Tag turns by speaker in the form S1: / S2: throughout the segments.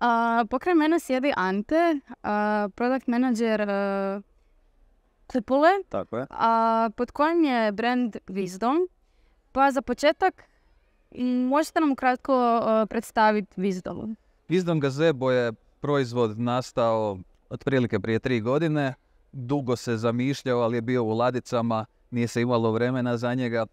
S1: Uh, pokraj mene sjedi Ante, uh, product manager uh, e, Kupule, je. a pod kojim je brand Wisdom. Pa za početak možete nam ukratko e, predstaviti Wisdom.
S2: Wisdom Gazebo je proizvod nastao otprilike prije tri godine. Dugo se zamišljao, ali je bio u ladicama, nije se imalo vremena za njega.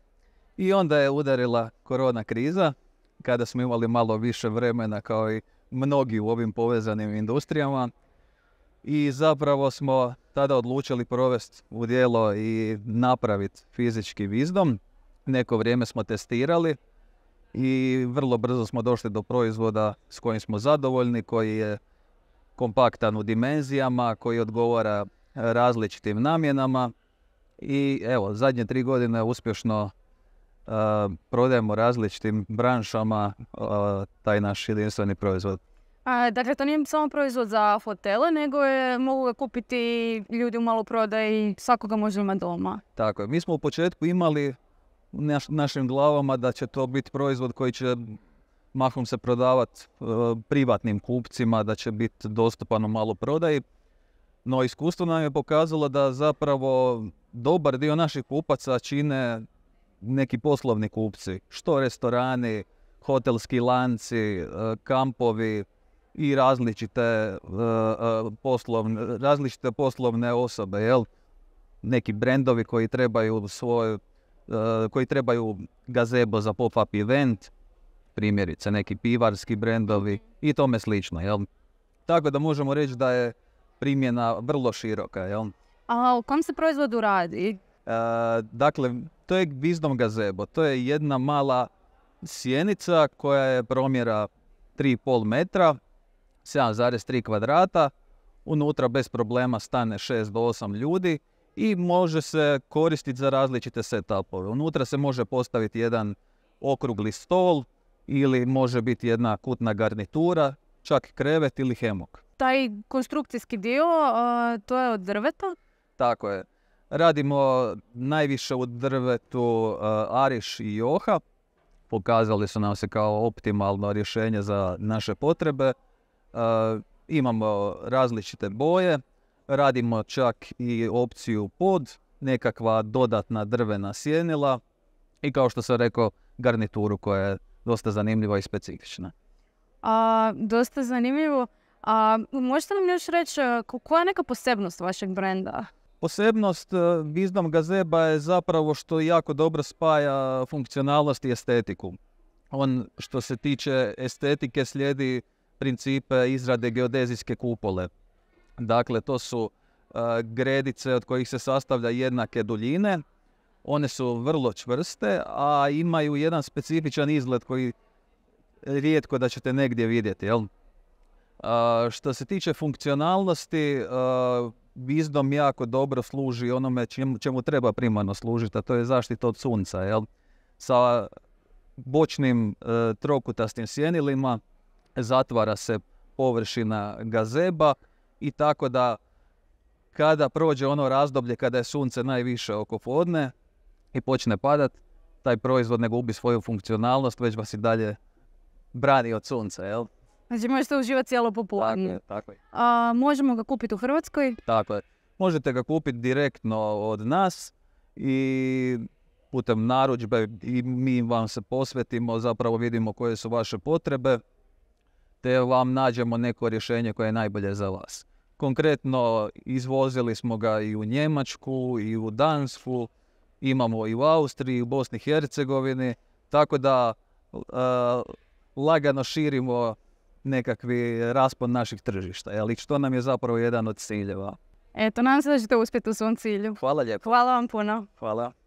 S2: I onda je udarila korona kriza, kada smo imali malo više vremena kao i mnogi u ovim povezanim industrijama i zapravo smo tada odlučili provesti u djelo i napraviti fizički vizdom. Neko vrijeme smo testirali i vrlo brzo smo došli do proizvoda s kojim smo zadovoljni, koji je kompaktan u dimenzijama, koji odgovara različitim namjenama i evo zadnje tri godine uspješno prodajemo različitim branšama taj naš jedinstveni proizvod.
S1: A, dakle, to nije samo proizvod za hotele, nego je mogu ga kupiti ljudi u maloprodaji, svako ga može doma.
S2: Tako je. Mi smo u početku imali našim glavama da će to biti proizvod koji će mahom se prodavati e, privatnim kupcima, da će biti dostupan u maloprodaji. No iskustvo nam je pokazalo da zapravo dobar dio naših kupaca čine neki poslovni kupci, što restorani, hotelski lanci, e, kampovi i različite e, e, poslovne, različite poslovne osobe, jel? Neki brendovi koji trebaju svoj, koji trebaju gazebo za pop-up event, primjerice neki pivarski brendovi i tome slično, jel? Tako da možemo reći da je primjena vrlo široka, jel?
S1: A o kom se proizvodu radi?
S2: dakle, to je gvizdom gazebo. To je jedna mala sjenica koja je promjera 3,5 metra, 7,3 kvadrata. Unutra bez problema stane 6 do 8 ljudi i može se koristiti za različite setupove. Unutra se može postaviti jedan okrugli stol ili može biti jedna kutna garnitura, čak krevet ili hemok.
S1: Taj konstrukcijski dio, to je od drveta?
S2: Tako je. Radimo najviše u drvetu e, Ariš i joha, Pokazali su nam se kao optimalno rješenje za naše potrebe. E, imamo različite boje. Radimo čak i opciju pod, nekakva dodatna drvena sjenila i kao što sam rekao garnituru koja je dosta zanimljiva i specifična.
S1: A, dosta zanimljivo. možete nam još reći e, koja je neka posebnost vašeg brenda?
S2: Posebnost e, Bizdom Gazeba je zapravo što jako dobro spaja funkcionalnost i estetiku. On što se tiče estetike slijedi principe izrade geodezijske kupole. Dakle, to su e, gredice od kojih se sastavlja jednake duljine. One su vrlo čvrste, a imaju jedan specifičan izgled koji rijetko da ćete negdje vidjeti. Jel? E, što se tiče funkcionalnosti, vizdom jako dobro služi onome čemu, čemu treba primarno služiti, a to je zaštita od sunca. Jel? Sa bočnim e, trokutastim sjenilima zatvara se površina gazeba i tako da kada prođe ono razdoblje kada je sunce najviše oko podne i počne padat, taj proizvod ne gubi svoju funkcionalnost, već vas i dalje brani od sunca, jel?
S1: Znači možete uživati cijelo popularno. Tako je, A, možemo ga kupiti u Hrvatskoj?
S2: Tako je. Možete ga kupiti direktno od nas i putem narudžbe i mi vam se posvetimo, zapravo vidimo koje su vaše potrebe te vam nađemo neko rješenje koje je najbolje za vas. Konkretno izvozili smo ga i u Njemačku i u Dansku, imamo i u Austriji, i u Bosni i Hercegovini, tako da e, lagano širimo nekakvi e, raspon naših tržišta, Ali što nam je zapravo jedan od ciljeva.
S1: Eto, nadam se da ćete uspjeti u svom cilju. Hvala lijepo. Hvala vam puno.
S2: Hvala.